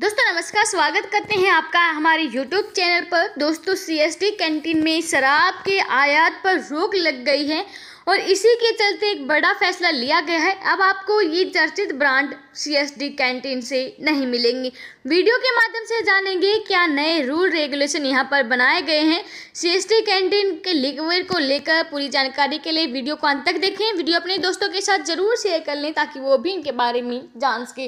दोस्तों नमस्कार स्वागत करते हैं आपका हमारे यूट्यूब चैनल पर दोस्तों टी कैंटीन में शराब के आयात पर रोक लग गई है और इसी के चलते एक बड़ा फैसला लिया गया है अब आपको ये चर्चित ब्रांड डी कैंटीन से नहीं मिलेंगी वीडियो के माध्यम से जानेंगे क्या नए रूल रेगुलेशन यहाँ पर बनाए गए हैं डी कैंटीन के लिक्विड को लेकर पूरी जानकारी के लिए वीडियो को अंत तक देखें वीडियो अपने दोस्तों के साथ जरूर शेयर कर लें ताकि वो भी इनके बारे में जान सके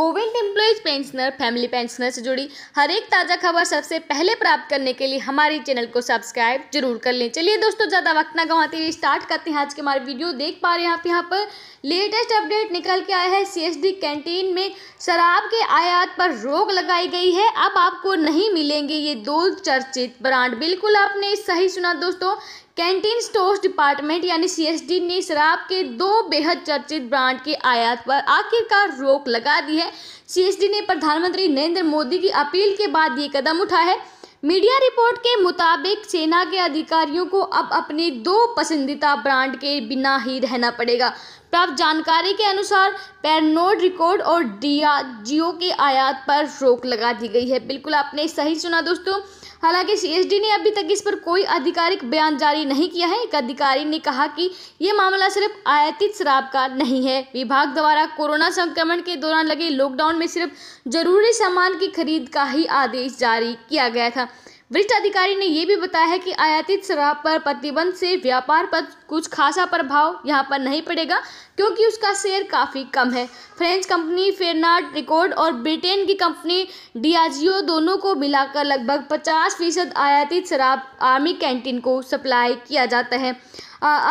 government employees pensioner family pensioner से जुड़ी हर एक ताज़ा खबर सबसे पहले प्राप्त करने के लिए हमारे चैनल को सब्सक्राइब जरूर कर लें चलिए दोस्तों ज़्यादा वक्त ना गंवाते स्टार्ट करते हैं हैं आज के हमारे वीडियो देख पा रहे हैं आप यहाँ पर लेटेस्ट अपडेट निकल के आया है सीएसडी कैंटीन में शराब के आयात पर रोक लगाई गई है अब आपको नहीं मिलेंगे ये दो चर्चित ब्रांड बिल्कुल आपने सही सुना दोस्तों कैंटीन स्टोर्स डिपार्टमेंट यानी सीएसडी ने शराब के दो बेहद चर्चित ब्रांड के आयात पर आखिरकार रोक लगा दी है सीएसडी ने प्रधानमंत्री नरेंद्र मोदी की अपील के बाद ये कदम उठा है मीडिया रिपोर्ट के मुताबिक सेना के अधिकारियों को अब अपने दो पसंदीदा ब्रांड के बिना ही रहना पड़ेगा प्राप्त जानकारी के अनुसार पैरनोड रिकॉर्ड और डिया जियो के आयात पर रोक लगा दी गई है बिल्कुल आपने सही सुना दोस्तों हालांकि सीएसडी ने अभी तक इस पर कोई आधिकारिक बयान जारी नहीं किया है एक अधिकारी ने कहा कि यह मामला सिर्फ आयातित शराब का नहीं है विभाग द्वारा कोरोना संक्रमण के दौरान लगे लॉकडाउन में सिर्फ जरूरी सामान की खरीद का ही आदेश जारी किया गया था वरिष्ठ अधिकारी ने यह भी बताया है कि आयातित शराब पर प्रतिबंध से व्यापार पर कुछ खासा प्रभाव यहाँ पर नहीं पड़ेगा क्योंकि उसका शेयर काफ़ी कम है फ्रेंच कंपनी फेरनाड रिकॉर्ड और ब्रिटेन की कंपनी डियाजियो दोनों को मिलाकर लगभग 50 फीसद आयातित शराब आर्मी कैंटीन को सप्लाई किया जाता है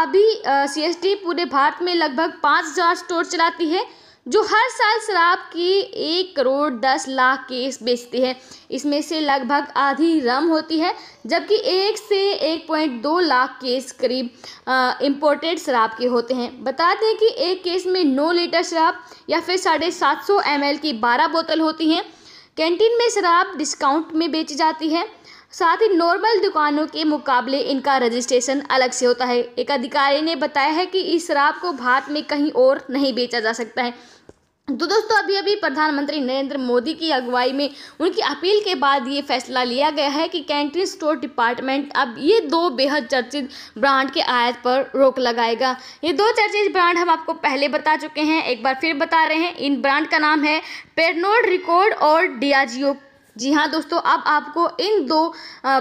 अभी सी पूरे भारत में लगभग पाँच स्टोर चलाती है जो हर साल शराब की एक करोड़ दस लाख केस बेचती है इसमें से लगभग आधी रम होती है जबकि एक से एक पॉइंट दो लाख केस करीब इम्पोर्टेड शराब के होते हैं बता दें कि एक केस में नौ लीटर शराब या फिर साढ़े सात सौ एम की बारह बोतल होती हैं कैंटीन में शराब डिस्काउंट में बेची जाती है साथ ही नॉर्मल दुकानों के मुकाबले इनका रजिस्ट्रेशन अलग से होता है एक अधिकारी ने बताया है कि इस शराब को भारत में कहीं और नहीं बेचा जा सकता है तो दोस्तों अभी अभी प्रधानमंत्री नरेंद्र मोदी की अगुवाई में उनकी अपील के बाद ये फैसला लिया गया है कि कैंटीन स्टोर डिपार्टमेंट अब ये दो बेहद चर्चित ब्रांड के आयात पर रोक लगाएगा ये दो चर्चित ब्रांड हम आपको पहले बता चुके हैं एक बार फिर बता रहे हैं इन ब्रांड का नाम है पेरनोड रिकॉर्ड और डियाजियो जी हाँ दोस्तों अब आपको इन दो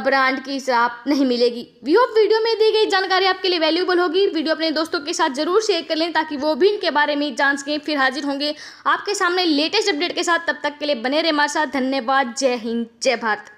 ब्रांड की शराब नहीं मिलेगी व्यू ऑफ वीडियो में दी गई जानकारी आपके लिए वैल्यूबल होगी वीडियो अपने दोस्तों के साथ जरूर शेयर कर लें ताकि वो भी इनके बारे में जान सकें फिर हाजिर होंगे आपके सामने लेटेस्ट अपडेट के साथ तब तक के लिए बने रहे हमारे साथ धन्यवाद जय हिंद जय भारत